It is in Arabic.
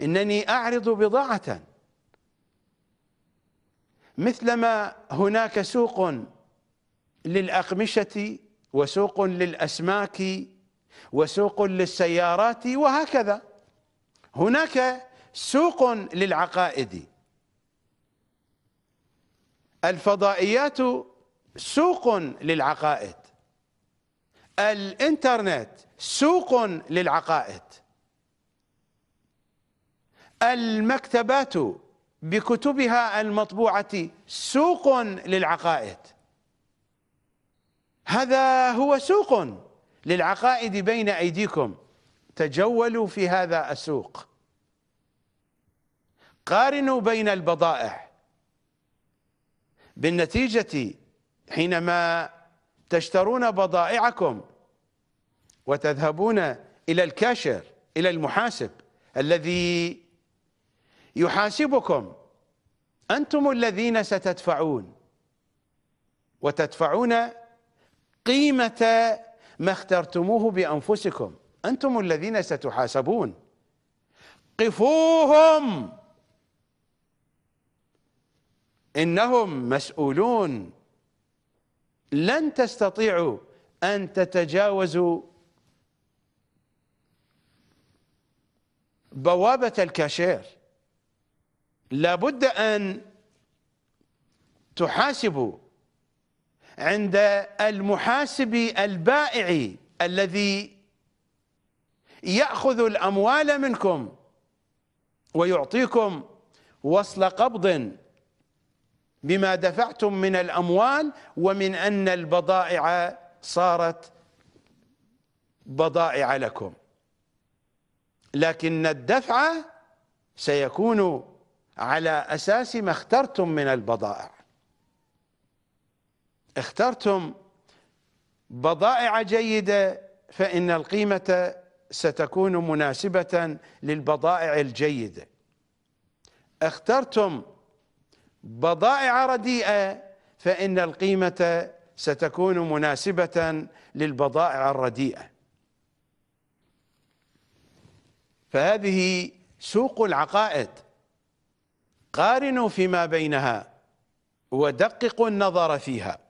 إنني أعرض بضاعة مثلما هناك سوق للأقمشة وسوق للأسماك وسوق للسيارات وهكذا هناك سوق للعقائد الفضائيات سوق للعقائد الانترنت سوق للعقائد المكتبات بكتبها المطبوعة سوق للعقائد هذا هو سوق للعقائد بين أيديكم تجولوا في هذا السوق قارنوا بين البضائع بالنتيجة حينما تشترون بضائعكم وتذهبون إلى الكاشر إلى المحاسب الذي يحاسبكم أنتم الذين ستدفعون وتدفعون قيمة ما اخترتموه بأنفسكم أنتم الذين ستحاسبون قفوهم إنهم مسؤولون لن تستطيعوا أن تتجاوزوا بوابة الكاشير لابد أن تحاسبوا عند المحاسب البائع الذي يأخذ الأموال منكم ويعطيكم وصل قبض بما دفعتم من الأموال ومن أن البضائع صارت بضائع لكم لكن الدفع سيكون على أساس ما اخترتم من البضائع اخترتم بضائع جيدة فإن القيمة ستكون مناسبة للبضائع الجيدة اخترتم بضائع رديئة فإن القيمة ستكون مناسبة للبضائع الرديئة فهذه سوق العقائد قارنوا فيما بينها ودققوا النظر فيها